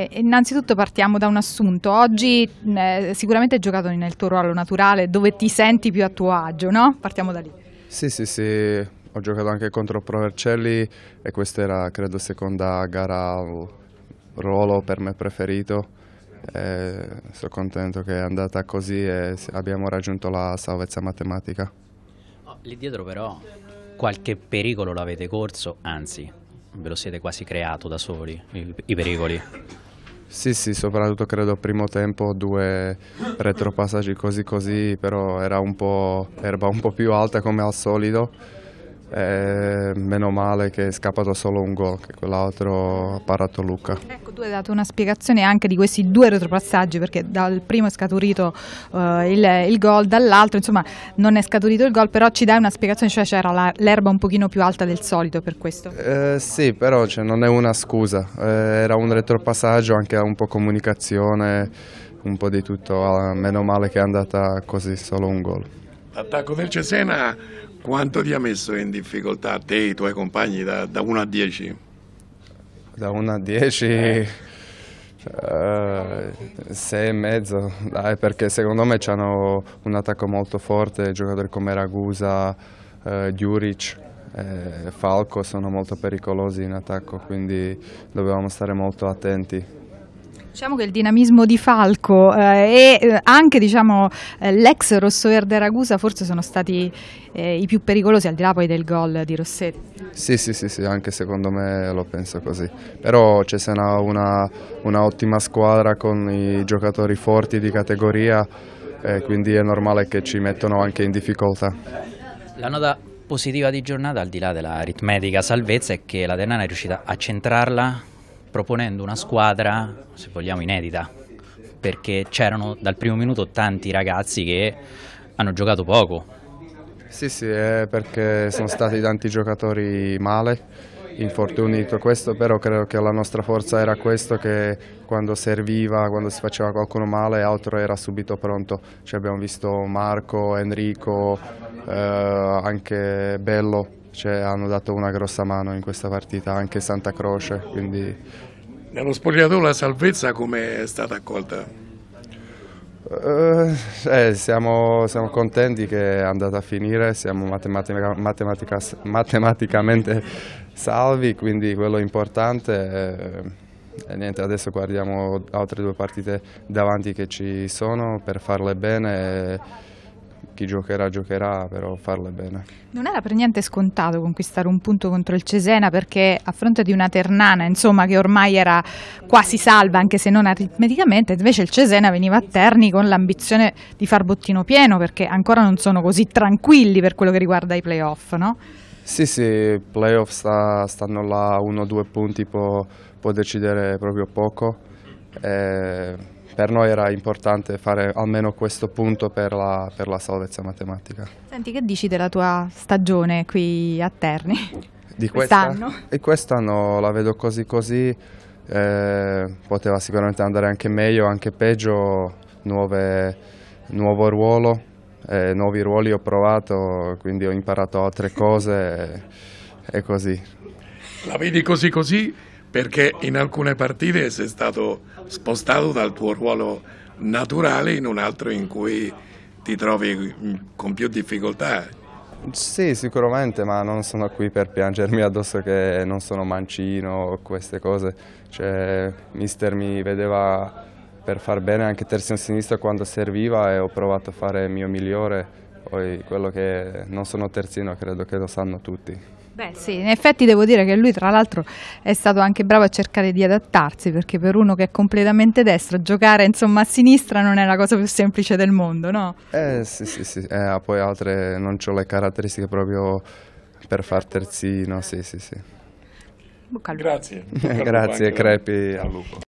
Eh, innanzitutto partiamo da un assunto. Oggi eh, sicuramente hai giocato nel tuo ruolo naturale, dove ti senti più a tuo agio, no? Partiamo da lì. Sì, sì, sì. Ho giocato anche contro Pro Vercelli e questa era, credo, seconda gara o ruolo per me preferito. sono contento che è andata così e abbiamo raggiunto la salvezza matematica. Ah, lì dietro però qualche pericolo l'avete corso, anzi ve lo siete quasi creato da soli, i, i pericoli. Sì, sì, soprattutto credo primo tempo, due retropassaggi così così, però era un po' erba un po' più alta come al solito e eh, meno male che è scappato solo un gol, che quell'altro ha parato Luca. Ecco, tu hai dato una spiegazione anche di questi due retropassaggi, perché dal primo è scaturito eh, il, il, gol, dall'altro insomma non è scaturito il gol, però ci dai una spiegazione, cioè c'era l'erba un pochino più alta del solito per questo? Eh, sì, però cioè, non è una scusa, eh, era un retropassaggio, anche un po' comunicazione, un po' di tutto, ah, meno male che è andata così, solo un gol. Attacco del Cesena quanto ti ha messo in difficoltà te e i tuoi compagni da, 1 a 10? Da 1 a 10... Eh. Uh, e mezzo, dai, perché secondo me hanno un attacco molto forte, giocatori come Ragusa, uh, Djuric, eh, Falco sono molto pericolosi in attacco, quindi dobbiamo stare molto attenti. Diciamo che il dinamismo di Falco eh, e eh, anche diciamo, eh, l'ex Rossoverde Ragusa forse sono stati eh, i più pericolosi al di là poi del gol di Rossetti. Sì, sì, sì, sì anche secondo me lo penso così. Però c'è una, una, una ottima squadra con i giocatori forti di categoria eh, quindi è normale che ci mettono anche in difficoltà. La nota positiva di giornata al di là dell'aritmetica salvezza è che la Denana è riuscita a centrarla proponendo una squadra, se vogliamo, inedita, perché c'erano dal primo minuto tanti ragazzi che hanno giocato poco. Sì, sì, perché sono stati tanti giocatori male, infortuni tutto questo, però credo che la nostra forza era questo, che quando serviva, quando si faceva qualcuno male, altro era subito pronto. Cioè abbiamo visto Marco, Enrico, eh, anche Bello, cioè, hanno dato una grossa mano in questa partita, anche Santa Croce. Quindi... Nello spogliatoio la salvezza come è stata accolta? Uh, eh, siamo, siamo, contenti che è andata a finire, siamo matematica, matematica, matematicamente salvi, quindi quello importante. Eh, niente, adesso guardiamo altre due partite davanti che ci sono per farle bene. Eh, chi giocherà giocherà, però farle bene. Non era per niente scontato conquistare un punto contro il Cesena perché a fronte di una Ternana insomma, che ormai era quasi salva anche se non aritmeticamente, invece il Cesena veniva a Terni con l'ambizione di far bottino pieno perché ancora non sono così tranquilli per quello che riguarda i playoff, no? Sì, sì, playoff sta, stanno là, uno o due punti può, può decidere proprio poco. E eh, per noi era importante fare almeno questo punto per la, per la salvezza matematica. Senti, che dici della tua stagione qui a Terni? Di quest'anno? Quest e quest'anno la vedo così così, eh, poteva sicuramente andare anche meglio, anche peggio, nuove, nuovo ruolo, eh, nuovi ruoli ho provato, quindi ho imparato altre cose e eh, così. La vedi così così? perché in alcune partite sei stato spostato dal tuo ruolo naturale in un altro in cui ti trovi con più difficoltà. Sì, sicuramente, ma non sono qui per piangermi addosso che non sono mancino o queste cose. Cioè, mister mi vedeva per far bene anche terzino sinistro quando serviva e ho provato a fare il mio migliore. Poi quello che non sono terzino credo che lo sanno tutti. Beh sì, in effetti devo dire che lui tra l'altro è stato anche bravo a cercare di adattarsi perché per uno che è completamente destro giocare insomma a sinistra non è la cosa più semplice del mondo, no? Eh sì sì sì, eh, poi altre non ho le caratteristiche proprio per far terzino, sì sì sì. Grazie. Grazie, crepi al lupo.